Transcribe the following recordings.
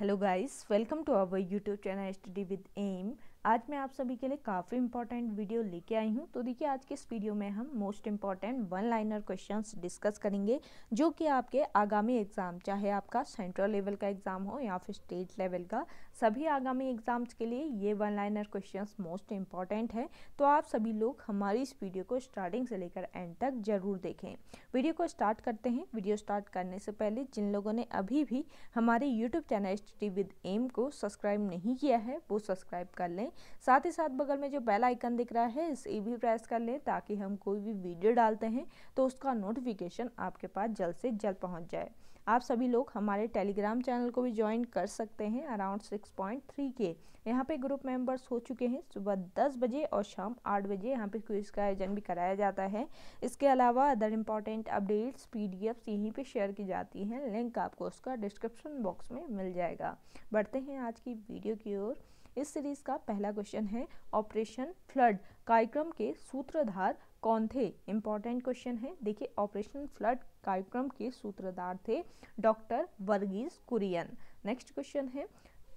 hello guys welcome to our youtube channel study with aim आज मैं आप सभी के लिए काफ़ी इंपॉर्टेंट वीडियो लेके आई हूँ तो देखिए आज के इस वीडियो में हम most important one liner questions discuss करेंगे जो कि आपके आगामी एग्ज़ाम चाहे आपका सेंट्रल लेवल का एग्ज़ाम हो या फिर स्टेट लेवल का सभी आगामी एग्ज़ाम्स के लिए ये one liner question most important है तो आप सभी लोग हमारी इस वीडियो को स्टार्टिंग से लेकर एंड तक ज़रूर देखें वीडियो को स्टार्ट करते हैं वीडियो स्टार्ट करने से पहले जिन लोगों ने अभी भी हमारे YouTube channel study with M को सब्सक्राइब नहीं किया है वो सब्सक्राइब कर लें लें साथ ही साथ बगल में जो बेल आइकन दिख रहा है इसे भी प्रेस कर लें ताकि हम कोई भी वीडियो डालते हैं तो उसका नोटिफिकेशन आपके पास जल्द से जल्द पहुँच जाए आप सभी लोग हमारे टेलीग्राम चैनल को भी ज्वाइन कर सकते हैं अराउंड सिक्स पॉइंट थ्री के यहाँ पे ग्रुप मेंबर्स हो चुके हैं सुबह दस बजे और शाम आठ बजे यहाँ पे क्विज का आयोजन भी कराया जाता है इसके अलावा अदर इम्पॉर्टेंट अपडेट्स पी यहीं पे शेयर की जाती हैं लिंक आपको उसका डिस्क्रिप्शन बॉक्स में मिल जाएगा बढ़ते हैं आज की वीडियो की ओर इस सीरीज का पहला क्वेश्चन है ऑपरेशन फ्लड कार्यक्रम के सूत्रधार कौन थे इम्पॉर्टेंट क्वेश्चन है देखिए ऑपरेशन फ्लड कार्यक्रम के सूत्रधार थे doctor Varghese Kurien next question है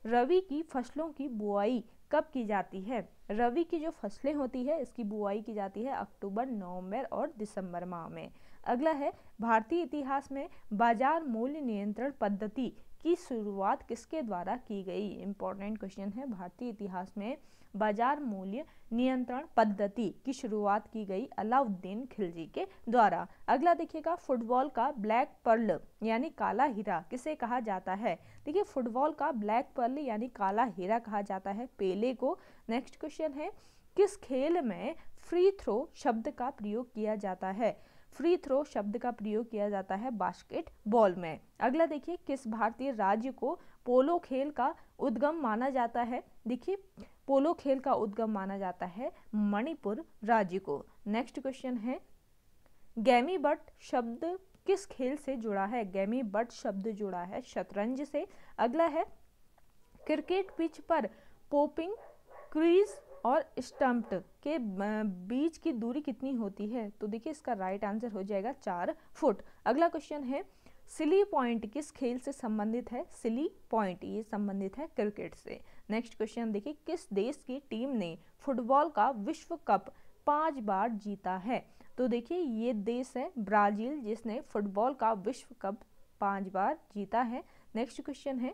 रवि की फसलों की बुआई कब की जाती है रवि की जो फसलें होती है इसकी बुआई की जाती है अक्टूबर नवंबर और दिसंबर माह में अगला है भारतीय इतिहास में बाजार मूल्य नियंत्रण पद्धति की शुरुआत किसके द्वारा की गई इम्पोर्टेंट क्वेश्चन है भारतीय इतिहास में बाजार मूल्य नियंत्रण पद्धति की शुरुआत की गई अलाउद्दीन खिलजी के द्वारा अगला देखिएगा फुटबॉल का ब्लैक पर्ल यानी काला हीरा किसे कहा जाता है देखिए फुटबॉल का ब्लैक पर्ल यानी काला हीरा कहा जाता है पेले को नेक्स्ट क्वेश्चन है किस खेल में फ्री थ्रो शब्द का प्रयोग किया जाता है फ्री थ्रो शब्द का प्रयोग किया जाता है बास्केट बॉल में अगला देखिए किस भारतीय राज्य को पोलो खेल का उद्गम माना जाता है देखिए पोलो खेल का उद्गम माना जाता है मणिपुर राज्य को नेक्स्ट क्वेश्चन है गैमी बट शब्द किस खेल से जुड़ा है गैमी बट शब्द जुड़ा है शतरंज से अगला है क्रिकेट पिच पर पोपिंग क्रीज और स्टम्प्ड के बीच की दूरी कितनी होती है तो देखिए इसका राइट आंसर हो जाएगा चार फुट अगला क्वेश्चन है सिली पॉइंट किस खेल से संबंधित है सिली पॉइंट ये संबंधित है क्रिकेट से नेक्स्ट क्वेश्चन देखिए किस देश की टीम ने फुटबॉल का विश्व कप पांच बार जीता है तो देखिए ये देश है ब्राज़ील जिसने फुटबॉल का विश्व कप पांच बार जीता है नेक्स्ट क्वेश्चन है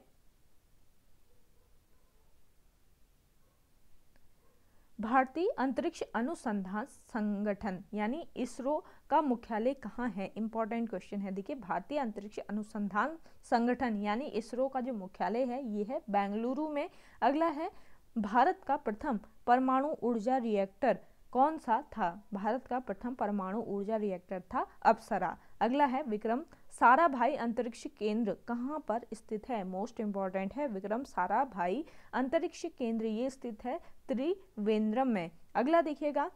भारतीय अंतरिक्ष अनुसंधान संगठन यानी इसरो का मुख्यालय कहाँ है इंपॉर्टेंट क्वेश्चन है देखिए भारतीय अंतरिक्ष अनुसंधान संगठन यानी इसरो का जो मुख्यालय है ये है बेंगलुरु में अगला है भारत का प्रथम परमाणु ऊर्जा रिएक्टर कौन सा था भारत का प्रथम परमाणु ऊर्जा रिएक्टर था अप्सरा अगला है विक्रम सारा भाई अंतरिक्ष केंद्र कहाँ पर स्थित है मोस्ट इम्पॉर्टेंट है विक्रम सारा भाई अंतरिक्ष केंद्र ये स्थित है त्रिवेंद्रम में अगला देखिएगा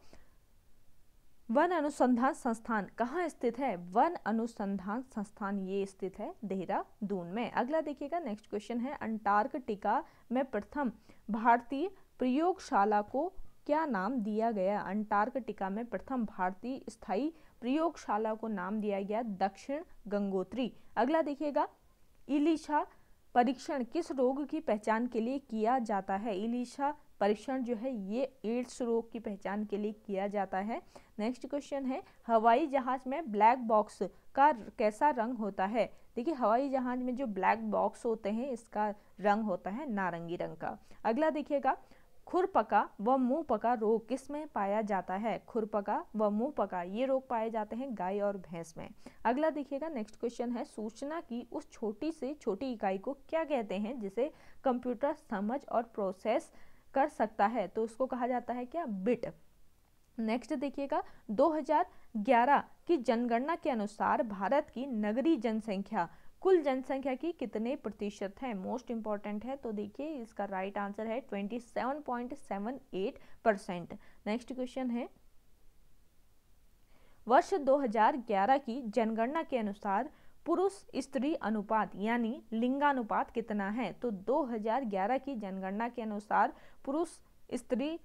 वन अनुसंधान संस्थान कहाँ स्थित है वन अनुसंधान संस्थान ये स्थित है देहरादून में अगला देखिएगा नेक्स्ट क्वेश्चन है अंटार्कटिका में प्रथम भारतीय प्रयोगशाला को क्या नाम दिया गया अंटार्कटिका में प्रथम भारतीय स्थाई प्रयोगशाला को नाम दिया गया दक्षिण गंगोत्री अगला देखिएगा इलिशा परीक्षण किस रोग की पहचान के लिए किया जाता है इलिशा परीक्षण जो है ये एड्स रोग की पहचान के लिए किया जाता है नेक्स्ट क्वेश्चन है हवाई जहाज में ब्लैक बॉक्स का कैसा रंग होता है देखिए हवाई जहाज में जो ब्लैक बॉक्स होते हैं इसका रंग होता है नारंगी रंग का अगला देखिएगा खुरपका व मुंह पका रोग किस में पाया जाता है खुरपका व मुंह पका ये रोग पाए जाते हैं गाय और भैंस में अगला देखिएगा नेक्स्ट क्वेश्चन है सूचना की उस छोटी से छोटी इकाई को क्या कहते हैं जिसे कंप्यूटर समझ और प्रोसेस कर सकता है तो उसको कहा जाता है क्या बिट नेक्स्ट देखिएगा 2011 की जनगणना के अनुसार भारत की नगरी जनसंख्या कुल जनसंख्या की कितने प्रतिशत है मोस्ट इंपॉर्टेंट है तो देखिए इसका राइट right आंसर है 27.78 परसेंट नेक्स्ट क्वेश्चन है वर्ष 2011 की जनगणना के अनुसार पुरुष स्त्री अनुपात यानी लिंगानुपात कितना है तो 2011 की जनगणना के अनुसार पुरुष स्त्री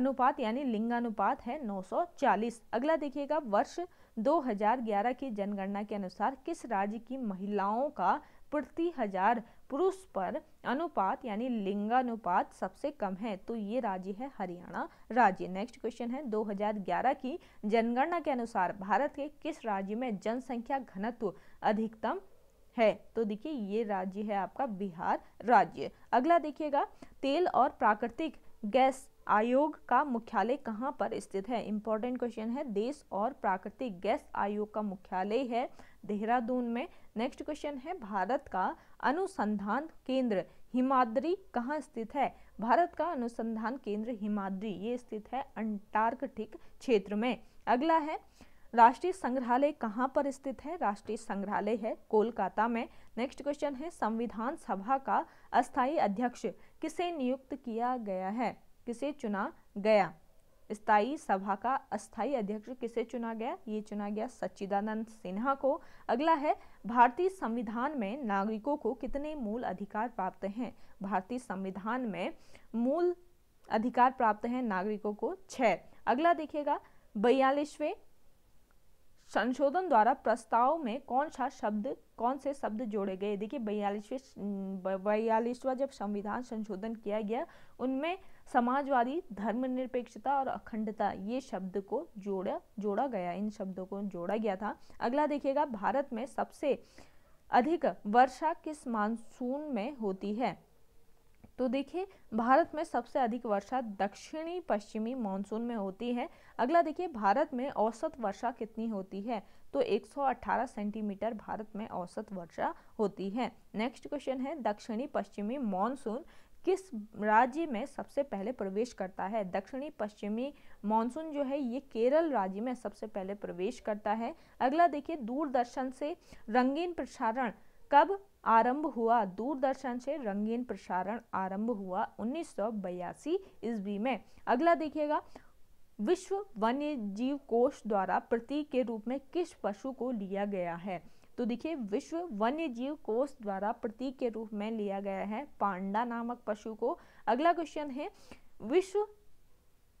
अनुपात यानी लिंगानुपात है 940 अगला देखिएगा वर्ष 2011 की जनगणना के अनुसार किस राज्य की महिलाओं का प्रति हजार पुरुष पर अनुपात यानी लिंगानुपात सबसे कम है तो ये राज्य है हरियाणा राज्य नेक्स्ट क्वेश्चन है 2011 की जनगणना के अनुसार भारत के किस राज्य में जनसंख्या घनत्व अधिकतम है तो देखिए ये राज्य है आपका बिहार राज्य अगला देखिएगा तेल और प्राकृतिक गैस आयोग का मुख्यालय कहाँ पर स्थित है इंपॉर्टेंट क्वेश्चन है देश और प्राकृतिक गैस आयोग का मुख्यालय है देहरादून में नेक्स्ट क्वेश्चन है भारत का अनुसंधान केंद्र हिमाद्री कहाँ स्थित है भारत का अनुसंधान केंद्र हिमाद्री ये स्थित है अंटार्कटिक क्षेत्र में अगला है राष्ट्रीय संग्रहालय कहाँ पर स्थित है राष्ट्रीय संग्रहालय है कोलकाता में नेक्स्ट क्वेश्चन है संविधान सभा का अस्थायी अध्यक्ष किसे नियुक्त किया गया है किसे चुना गया स्थाई सभा का अस्थायी अध्यक्ष किसे चुना गया ये चुना गया सच्चिदानंद सिन्हा को अगला है भारतीय संविधान में नागरिकों को कितने मूल अधिकार प्राप्त हैं भारतीय संविधान में मूल अधिकार प्राप्त हैं नागरिकों को छः अगला देखिएगा बयालीसवें संशोधन द्वारा प्रस्ताव में कौन सा शब्द कौन से शब्द जोड़े गए देखिए बयालीसवें बयालीसवा जब संविधान संशोधन किया गया उनमें समाजवादी धर्मनिरपेक्षता और अखंडता ये शब्द को जोड़ा जोड़ा गया इन शब्दों को जोड़ा गया था अगला देखिएगा भारत में सबसे अधिक वर्षा किस मानसून में होती है तो देखिए भारत में सबसे अधिक वर्षा दक्षिणी पश्चिमी मानसून में होती है अगला देखिए भारत में औसत वर्षा कितनी होती है तो 118 सेंटीमीटर भारत में औसत वर्षा होती है नेक्स्ट क्वेश्चन है दक्षिणी पश्चिमी मानसून किस राज्य में सबसे पहले प्रवेश करता है दक्षिणी पश्चिमी मानसून जो है ये केरल राज्य में सबसे पहले प्रवेश करता है अगला देखिए दूरदर्शन से रंगीन प्रसारण कब आरंभ हुआ दूरदर्शन से रंगीन प्रसारण आरंभ हुआ उन्नीस ईस्वी में अगला देखिएगा विश्व वन्य जीव कोष द्वारा प्रतीक के रूप में किस पशु को लिया गया है तो देखिए विश्व वन्य जीव कोष द्वारा प्रतीक के रूप में लिया गया है पांडा नामक पशु को अगला क्वेश्चन है विश्व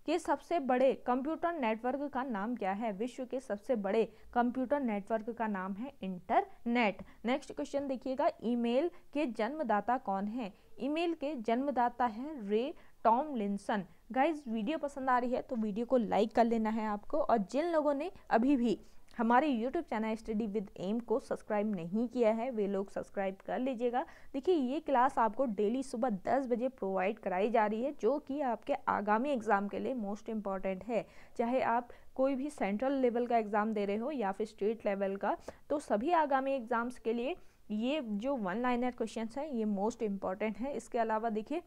के सबसे बड़े कंप्यूटर नेटवर्क का नाम क्या है विश्व के सबसे बड़े कंप्यूटर नेटवर्क का नाम है इंटरनेट नेक्स्ट क्वेश्चन देखिएगा ईमेल के जन्मदाता कौन है ईमेल के जन्मदाता है रे टॉम लिंसन गाइज वीडियो पसंद आ रही है तो वीडियो को लाइक कर लेना है आपको और जिन लोगों ने अभी भी हमारे YouTube channel study with M को सब्सक्राइब नहीं किया है वे लोग सब्सक्राइब कर लीजिएगा देखिए ये क्लास आपको डेली सुबह 10 बजे प्रोवाइड कराई जा रही है जो कि आपके आगामी एग्ज़ाम के लिए मोस्ट इम्पॉर्टेंट है चाहे आप कोई भी सेंट्रल लेवल का एग्ज़ाम दे रहे हो या फिर स्टेट लेवल का तो सभी आगामी एग्ज़ाम्स के लिए ये जो वन लाइनर क्वेश्चन हैं ये मोस्ट इम्पॉर्टेंट हैं इसके अलावा देखिए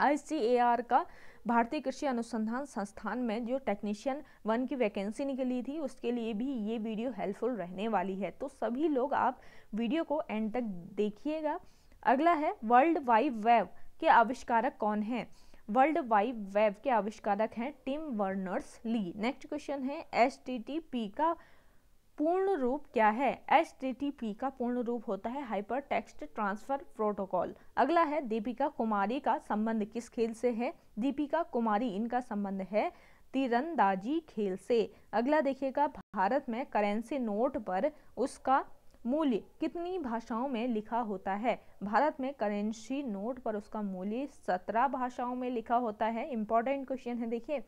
आईसीएआर का भारतीय कृषि अनुसंधान संस्थान में जो टेक्नीशियन वन की वैकेंसी निकली थी उसके लिए भी ये वीडियो हेल्पफुल रहने वाली है तो सभी लोग आप वीडियो को एंड तक देखिएगा अगला है वर्ल्ड वाइड वेब के आविष्कारक कौन हैं वर्ल्ड वाइड वेब के आविष्कारक हैं Tim Berners Lee next question है एस का पूर्ण रूप क्या है एच का पूर्ण रूप होता है हाइपर टेक्स्ट ट्रांसफर प्रोटोकॉल अगला है दीपिका कुमारी का संबंध किस खेल से है दीपिका कुमारी इनका संबंध है तीरंदाजी खेल से अगला देखिएगा भारत में करेंसी नोट पर उसका मूल्य कितनी भाषाओं में लिखा होता है भारत में करेंसी नोट पर उसका मूल्य सत्रह भाषाओं में लिखा होता है इंपॉर्टेंट क्वेश्चन है देखिए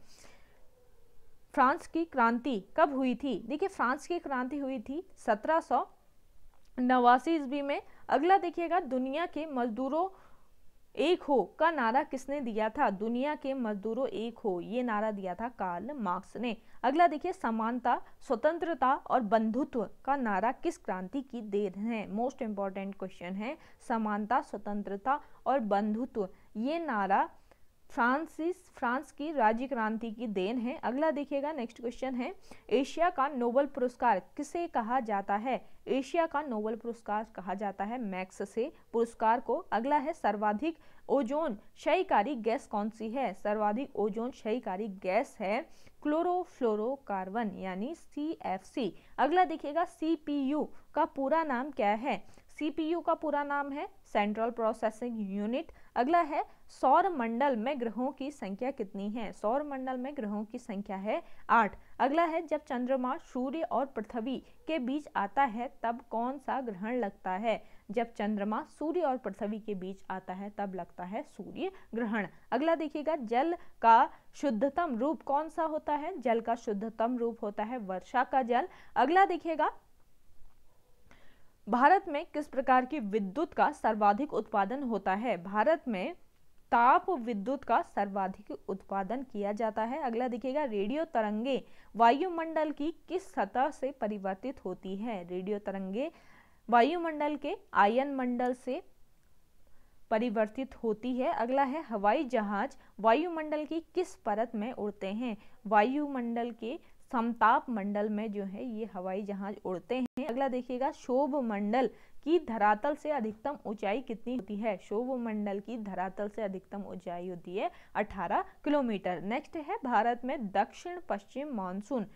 फ्रांस की क्रांति कब हुई थी देखिए फ्रांस की क्रांति हुई थी सत्रह सौ नवासी ईस्वी में अगला देखिएगा दुनिया के मजदूरों एक हो का नारा किसने दिया था दुनिया के मजदूरों एक हो ये नारा दिया था कार्ल मार्क्स ने अगला देखिए समानता स्वतंत्रता और बंधुत्व का नारा किस क्रांति की देन है मोस्ट इम्पॉर्टेंट क्वेश्चन है समानता स्वतंत्रता और बंधुत्व ये नारा फ्रांसिस फ्रांस की राज्य क्रांति की देन है अगला देखिएगा नेक्स्ट क्वेश्चन है एशिया का नोबल पुरस्कार किसे कहा जाता है एशिया का नोबल पुरस्कार कहा जाता है मैक्स से पुरस्कार को अगला है सर्वाधिक ओजोन क्षयकारी गैस कौन सी है सर्वाधिक ओजोन क्षयकारी गैस है क्लोरोफ्लोरोकार्बन यानी सी एफ सी अगला देखिएगा सी पी यू का पूरा नाम क्या है सी पी यू का पूरा नाम है सेंट्रल प्रोसेसिंग यूनिट अगला है सौर मंडल में ग्रहों की संख्या कितनी है सौर मंडल में ग्रहों की संख्या है आठ अगला है जब चंद्रमा सूर्य और पृथ्वी के बीच आता है तब कौन सा ग्रहण लगता है जब चंद्रमा सूर्य और पृथ्वी के बीच आता है तब लगता है सूर्य ग्रहण अगला देखिएगा जल का शुद्धतम रूप कौन सा होता है जल का शुद्धतम रूप होता है वर्षा का जल अगला देखिएगा भारत में किस प्रकार की विद्युत का सर्वाधिक उत्पादन होता है भारत में ताप विद्युत का सर्वाधिक उत्पादन किया जाता है अगला देखिएगा रेडियो तरंगे वायुमंडल की किस सतह से परिवर्तित होती है रेडियो तरंगे वायुमंडल के आयन मंडल से परिवर्तित होती है अगला है हवाई जहाज वायुमंडल की किस परत में उड़ते हैं वायुमंडल के समताप मंडल में जो है ये हवाई जहाज उड़ते हैं अगला देखिएगा शोभ मंडल की धरातल से अधिकतम ऊंचाई कितनी होती है शोभ मंडल की धरातल से अधिकतम ऊंचाई होती है 18 किलोमीटर नेक्स्ट है भारत में दक्षिण पश्चिम मानसून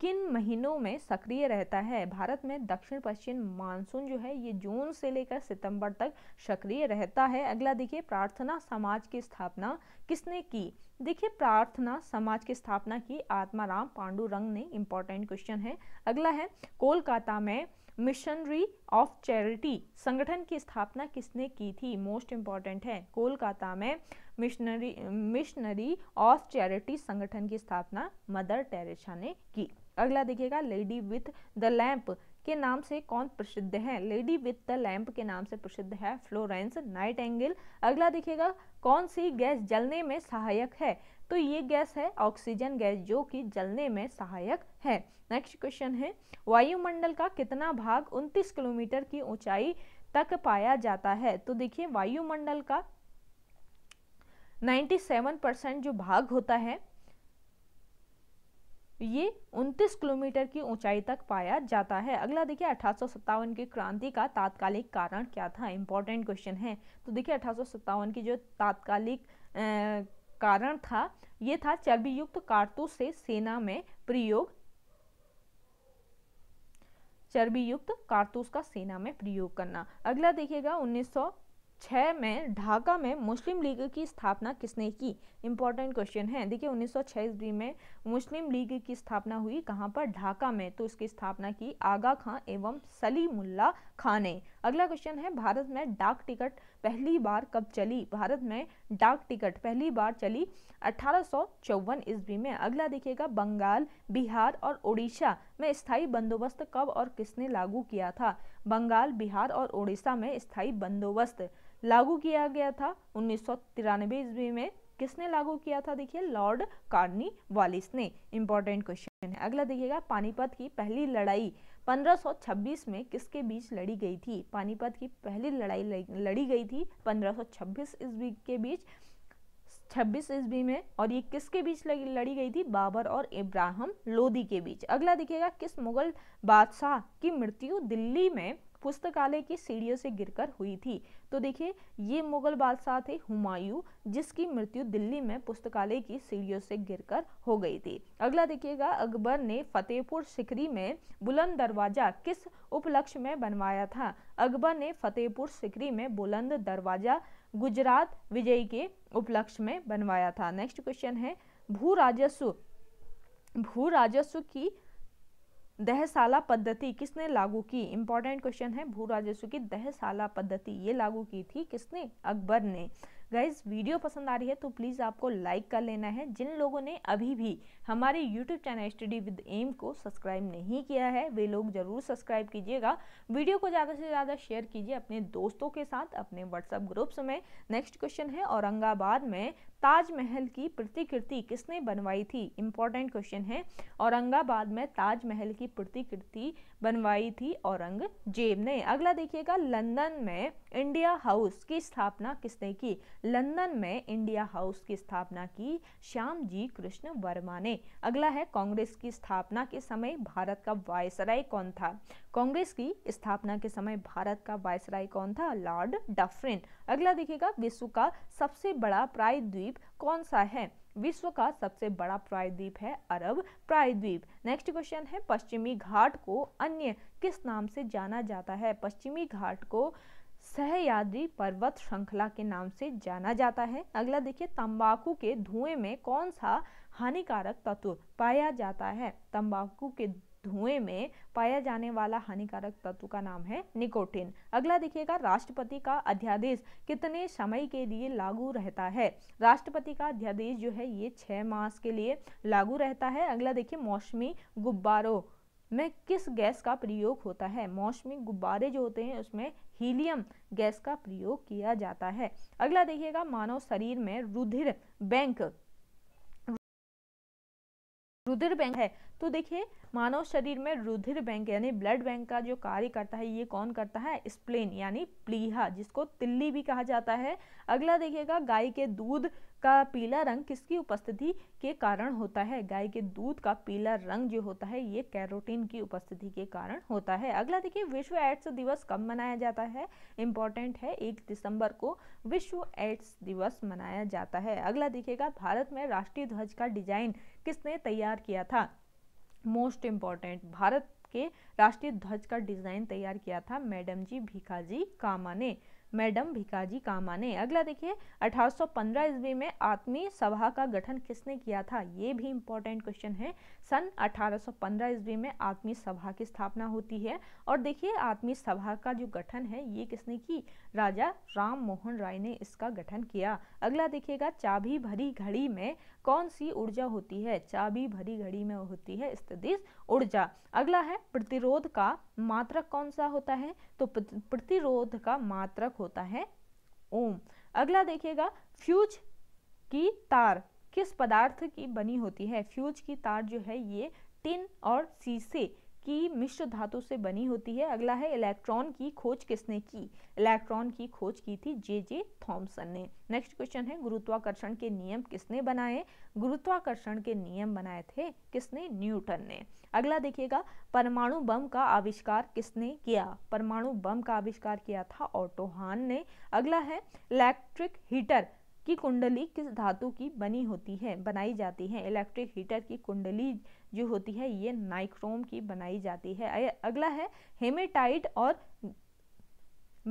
किन महीनों में सक्रिय रहता है भारत में दक्षिण पश्चिम मानसून जो है ये जून से लेकर सितंबर तक सक्रिय रहता है अगला देखिए प्रार्थना समाज की स्थापना किसने की देखिए प्रार्थना समाज की स्थापना की आत्माराम पांडुरंग ने इंपॉर्टेंट क्वेश्चन है अगला है कोलकाता में मिशनरी ऑफ चैरिटी संगठन की स्थापना किसने की थी मोस्ट इम्पॉर्टेंट है कोलकाता में मिशनरी मिशनरी ऑफ चैरिटी संगठन की स्थापना मदर टेरेसा ने की अगला देखिएगा लेडी विथ द लैम्प के नाम से कौन प्रसिद्ध है लेडी विथ द लैम्प के नाम से प्रसिद्ध है फ्लोरेंस नाइट एंगल अगला देखिएगा कौन सी गैस जलने में सहायक है तो ये गैस है ऑक्सीजन गैस जो कि जलने में सहायक है नेक्स्ट क्वेश्चन है वायुमंडल का कितना भाग 29 किलोमीटर की ऊंचाई तक पाया जाता है तो देखिए वायुमंडल का 97 परसेंट जो भाग होता है ये 29 किलोमीटर की ऊंचाई तक पाया जाता है अगला देखिए अठारह की क्रांति का तात्कालिक कारण क्या था इंपॉर्टेंट क्वेश्चन है तो देखिए अठारह की जो तात्कालिक कारण था ये था चर्बीयुक्त कारतूस से सेना में प्रयोग चर्बीयुक्त कारतूस का सेना में प्रयोग करना अगला देखिएगा छः में ढाका में मुस्लिम लीग की स्थापना किसने की इम्पॉर्टेंट क्वेश्चन है देखिए उन्नीस सौ ईस्वी में मुस्लिम लीग की स्थापना हुई कहाँ पर ढाका में तो इसकी स्थापना की आगा खां एवं सलीमुल्ला खाने अगला क्वेश्चन है भारत में डाक टिकट पहली बार कब चली भारत में डाक टिकट पहली बार चली अठारह ईस्वी में अगला देखिएगा बंगाल बिहार और उड़ीसा में स्थायी बंदोबस्त कब और किसने लागू किया था बंगाल बिहार और उड़ीसा में स्थायी बंदोबस्त लागू किया गया था उन्नीस ईस्वी में किसने लागू किया था देखिए लॉर्ड कार्नी वालिस ने इंपॉर्टेंट क्वेश्चन है अगला देखिएगा पानीपत की पहली लड़ाई 1526 में किसके बीच लड़ी गई थी पानीपत की पहली लड़ाई लड़ी गई थी 1526 ईस्वी के बीच 26 ईस्वी में और ये किसके बीच लड़ी गई थी बाबर और इब्राहिम लोदी के बीच अगला देखिएगा किस मुगल बादशाह की मृत्यु दिल्ली में पुस्तकालय की सीढ़ियों से गिरकर हुई थी तो देखिए ये मुगल बादशाह थे हुमायूं जिसकी मृत्यु दिल्ली में पुस्तकालय की सीढ़ियों से गिरकर हो गई थी अगला देखिएगा अकबर ने फतेहपुर सिकरी में बुलंद दरवाजा किस उपलक्ष्य में बनवाया था अकबर ने फतेहपुर सिकरी में बुलंद दरवाजा गुजरात विजय के उपलक्ष्य में बनवाया था नेक्स्ट क्वेश्चन है भू राजस्व भू राजस्व की दहशाला पद्धति किसने लागू की इंपॉर्टेंट क्वेश्चन है भू राजस्व की दहशाला पद्धति ये लागू की थी किसने अकबर ने गाइज वीडियो पसंद आ रही है तो प्लीज़ आपको लाइक कर लेना है जिन लोगों ने अभी भी हमारे YouTube channel study with M को सब्सक्राइब नहीं किया है वे लोग ज़रूर सब्सक्राइब कीजिएगा वीडियो को ज़्यादा से ज़्यादा शेयर कीजिए अपने दोस्तों के साथ अपने व्हाट्सएप ग्रुप्स में नेक्स्ट क्वेश्चन है औरंगाबाद में ताजमहल की प्रतिकृति किसने बनवाई थी इंपॉर्टेंट क्वेश्चन है औरंगाबाद में ताजमहल की प्रतिकृति बनवाई थी औरंगजेब ने अगला देखिएगा लंदन में इंडिया हाउस की स्थापना किसने की लंदन में इंडिया हाउस की स्थापना की श्याम जी कृष्ण वर्मा ने अगला है कांग्रेस की स्थापना के समय भारत का वायसराय कौन था कांग्रेस की स्थापना के समय भारत का वायसराय कौन था लॉर्ड डफरिन अगला देखिएगा विश्व का सबसे बड़ा प्रायद्वीप कौन सा है विश्व का सबसे बड़ा प्रायद्वीप है अरब प्रायद्वीप नेक्स्ट क्वेश्चन है पश्चिमी घाट को अन्य किस नाम से जाना जाता है पश्चिमी घाट को सहयाद्री पर्वत श्रृंखला के नाम से जाना जाता है अगला देखिए तंबाकू के धुएं में कौन सा हानिकारक तत्व पाया जाता है तंबाकू के धुएं में पाया जाने वाला हानिकारक तत्व का नाम है निकोटिन अगला देखिएगा राष्ट्रपति का अध्यादेश कितने समय के लिए लागू रहता है राष्ट्रपति का अध्यादेश जो है ये छः मास के लिए लागू रहता है अगला देखिए मौसमी गुब्बारों में किस गैस का प्रयोग होता है मौसमी गुब्बारे जो होते हैं उसमें हीलियम गैस का प्रयोग किया जाता है अगला देखिएगा मानव शरीर में रुधिर बैंक रुधिर बैंक है तो देखिए मानव शरीर में रुधिर बैंक यानी ब्लड बैंक का जो कार्य करता है ये कौन करता है स्प्लेन यानी प्लीहा जिसको तिल्ली भी कहा जाता है अगला देखिएगा गाय के दूध का पीला रंग किसकी उपस्थिति के कारण होता है गाय के दूध का पीला रंग जो होता है ये कैरोटीन की उपस्थिति के कारण होता है अगला देखिए विश्व एड्स दिवस कब मनाया जाता है इम्पॉर्टेंट है एक दिसंबर को विश्व एड्स दिवस मनाया जाता है अगला देखिएगा भारत में राष्ट्रीय ध्वज का डिजाइन किसने तैयार किया था मोस्ट इम्पॉर्टेंट भारत के राष्ट्रीय ध्वज का डिजाइन तैयार किया था मैडम जी भिखाजी कामा ने मैडम भिकाजी कामा ने अगला देखिए 1815 सौ ईस्वी में आत्मीय सभा का गठन किसने किया था ये भी इम्पोर्टेंट क्वेश्चन है सन 1815 सौ ईस्वी में आत्मीय सभा की स्थापना होती है और देखिए आत्मीय सभा का जो गठन है ये किसने की राजा राम मोहन राय ने इसका गठन किया अगला देखिएगा चाबी भरी घड़ी में कौन सी ऊर्जा होती है चाबी भरी घड़ी में होती है स्थितिज ऊर्जा अगला है प्रतिरोध का मात्रक कौन सा होता है तो प्रतिरोध का मात्रक होता है ओम अगला देखिएगा फ्यूज की तार किस पदार्थ की बनी होती है फ्यूज की तार जो है ये टिन और शीशे की मिश्र धातु से बनी होती है अगला है इलेक्ट्रॉन की खोज किसने की इलेक्ट्रॉन की खोज की थी जे जे थॉम्सन ने नेक्स्ट क्वेश्चन है गुरुत्वाकर्षण के नियम किसने बनाए गुरुत्वाकर्षण के नियम बनाए थे किसने न्यूटन ने अगला देखिएगा परमाणु बम का आविष्कार किसने किया परमाणु बम का आविष्कार किया था ऑटोहान ने अगला है इलेक्ट्रिक हीटर की कुंडली किस धातु की बनी होती है बनाई जाती है इलेक्ट्रिक हीटर की कुंडली जो होती है ये नाइक्रोम की बनाई जाती है अगला है हेमेटाइट और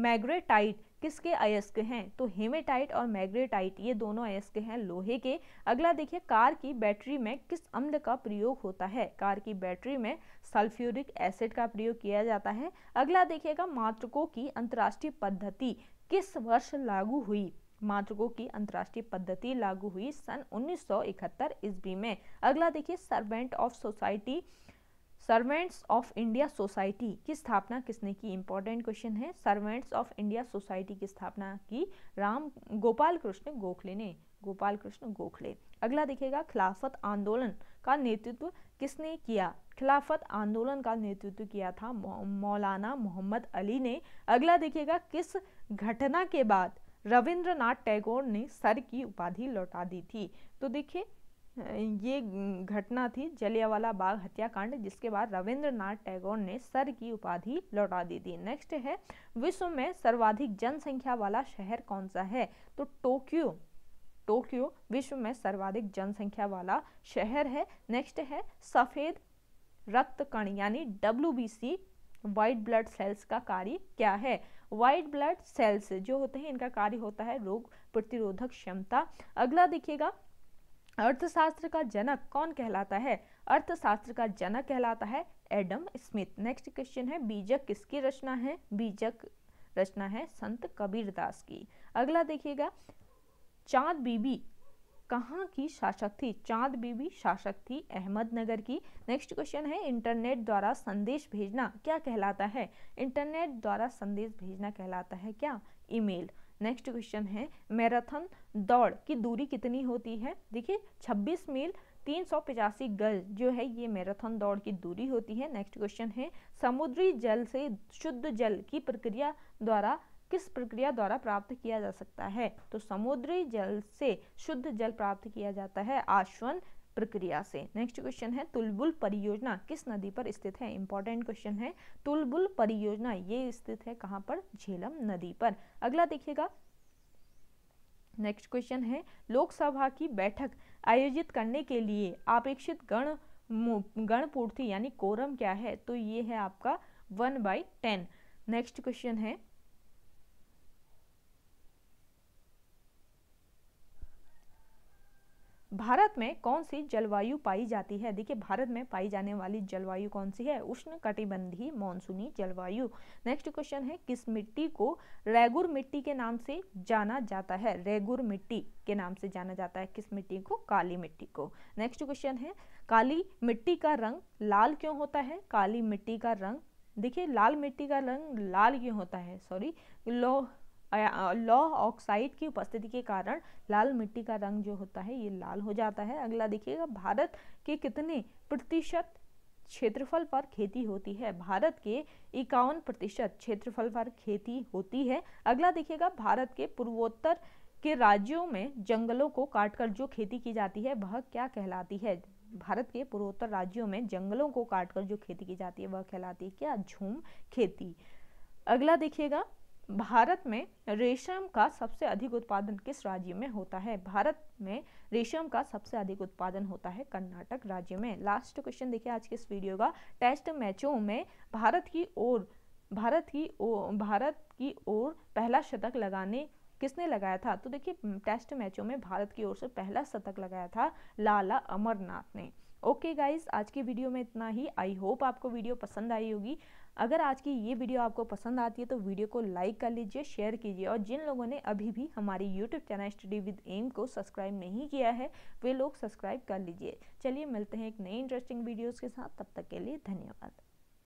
मैग्रेटाइट किसके अयस्क हैं तो हेमेटाइट और मैग्रेटाइट ये दोनों अयस्क हैं लोहे के अगला देखिए कार की बैटरी में किस अम्ल का प्रयोग होता है कार की बैटरी में सल्फ्यूरिक एसिड का प्रयोग किया जाता है अगला देखिएगा मात्रकों की अंतर्राष्ट्रीय पद्धति किस वर्ष लागू हुई मात्रकों की अंतर्राष्ट्रीय पद्धति लागू हुई सन 1971 ईस्वी में अगला देखिए servant of society servants of India society की स्थापना किसने की इंपॉर्टेंट क्वेश्चन है सर्वेंट्स ऑफ इंडिया सोसाइटी की स्थापना की राम गोपाल कृष्ण गोखले ने गोपाल कृष्ण गोखले अगला देखिएगा खिलाफत आंदोलन का नेतृत्व किसने किया खिलाफत आंदोलन का नेतृत्व किया था मौलाना मोहम्मद अली ने अगला देखिएगा किस घटना के बाद रविंद्रनाथ टैगोर ने सर की उपाधि लौटा दी थी तो देखिए ये घटना थी जलियावाला बाग हत्याकांड जिसके बाद रविंद्रनाथ टैगोर ने सर की उपाधि लौटा दी थी नेक्स्ट है विश्व में सर्वाधिक जनसंख्या वाला शहर कौन सा है तो टोक्यो टोक्यो विश्व में सर्वाधिक जनसंख्या वाला शहर है नेक्स्ट है सफ़ेद रक्त कण यानी W B C white blood cells का कार्य क्या है व्हाइट ब्लड सेल्स जो होते हैं इनका कार्य होता है रोग प्रतिरोधक क्षमता अगला देखिएगा अर्थशास्त्र का जनक कौन कहलाता है अर्थशास्त्र का जनक कहलाता है एडम स्मिथ नेक्स्ट क्वेश्चन है बीजक किसकी रचना है बीजक रचना है संत कबीरदास की अगला देखिएगा चांद बीबी कहाँ की शासक थी चांद बीबी शासक थी अहमदनगर की नेक्स्ट क्वेश्चन है इंटरनेट द्वारा संदेश भेजना क्या कहलाता है इंटरनेट द्वारा संदेश भेजना कहलाता है क्या ईमेल नेक्स्ट क्वेश्चन है मैराथन दौड़ की दूरी कितनी होती है देखिए 26 मील तीन सौ पचासी गज जो है ये मैराथन दौड़ की दूरी होती है नेक्स्ट क्वेश्चन है समुद्री जल से शुद्ध जल की प्रक्रिया द्वारा किस प्रक्रिया द्वारा प्राप्त किया जा सकता है तो समुद्री जल से शुद्ध जल प्राप्त किया जाता है आश्वन प्रक्रिया से नेक्स्ट क्वेश्चन है तुलबुल परियोजना किस नदी पर स्थित है इंपॉर्टेंट क्वेश्चन है तुलबुल परियोजना ये स्थित है कहाँ पर झेलम नदी पर अगला देखिएगा नेक्स्ट क्वेश्चन है लोकसभा की बैठक आयोजित करने के लिए अपेक्षित गण गणपूर्ति यानी कोरम क्या है तो ये है आपका one by ten next question है भारत में कौन सी जलवायु पाई जाती है देखिए भारत में पाई जाने वाली जलवायु कौन सी है उष्ण कटिबंधी मानसूनी जलवायु नेक्स्ट क्वेश्चन है किस मिट्टी को रेगुर मिट्टी के नाम से जाना जाता है रेगुर मिट्टी के नाम से जाना जाता है किस मिट्टी को काली मिट्टी को नेक्स्ट क्वेश्चन है काली मिट्टी का रंग लाल क्यों होता है काली मिट्टी का रंग देखिए लाल मिट्टी का रंग लाल क्यों होता है सॉरी लो लौह ऑक्साइड की उपस्थिति के कारण लाल मिट्टी का रंग जो होता है ये लाल हो जाता है अगला देखिएगा भारत के कितने प्रतिशत क्षेत्रफल पर खेती होती है भारत के इक्यावन प्रतिशत क्षेत्रफल पर खेती होती है अगला देखिएगा भारत के पूर्वोत्तर के राज्यों में जंगलों को काटकर जो खेती की जाती है वह क्या कहलाती है भारत के पूर्वोत्तर राज्यों में जंगलों को काटकर जो खेती की जाती है वह कहलाती है क्या झूम खेती अगला देखिएगा भारत में रेशम का सबसे अधिक उत्पादन किस राज्य में होता है भारत में रेशम का सबसे अधिक उत्पादन होता है कर्नाटक राज्य में लास्ट क्वेश्चन देखिए आज के इस वीडियो का टेस्ट मैचों में भारत की ओर भारत की ओ, भारत की ओर पहला शतक लगाने किसने लगाया था तो देखिए टेस्ट मैचों में भारत की ओर से पहला शतक लगाया था लाला अमरनाथ ने ओके गाइज़ आज की वीडियो में इतना ही आई होप आपको वीडियो पसंद आई होगी अगर आज की ये वीडियो आपको पसंद आती है तो वीडियो को लाइक कर लीजिए शेयर कीजिए और जिन लोगों ने अभी भी हमारी YouTube channel study with M को सब्सक्राइब नहीं किया है वे लोग सब्सक्राइब कर लीजिए चलिए मिलते हैं एक नई इंटरेस्टिंग वीडियोज़ के साथ तब तक के लिए धन्यवाद